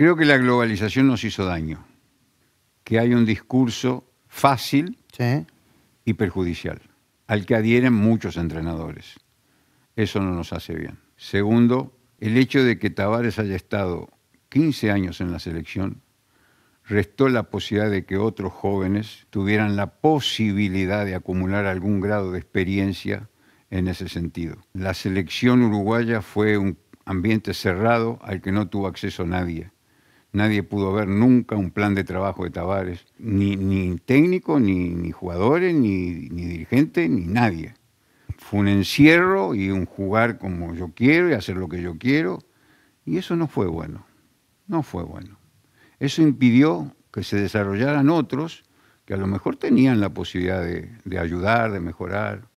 Creo que la globalización nos hizo daño, que hay un discurso fácil y perjudicial, al que adhieren muchos entrenadores. Eso no nos hace bien. Segundo, el hecho de que Tavares haya estado 15 años en la selección restó la posibilidad de que otros jóvenes tuvieran la posibilidad de acumular algún grado de experiencia en ese sentido. La selección uruguaya fue un ambiente cerrado al que no tuvo acceso nadie. Nadie pudo ver nunca un plan de trabajo de Tavares, ni, ni técnico, ni, jugadores, ni, dirigente, ni nadie. Fue un encierro y un jugar como yo quiero y hacer lo que yo quiero. Y eso no fue bueno, no fue bueno. Eso impidió que se desarrollaran otros que a lo mejor tenían la posibilidad de, de ayudar, de mejorar.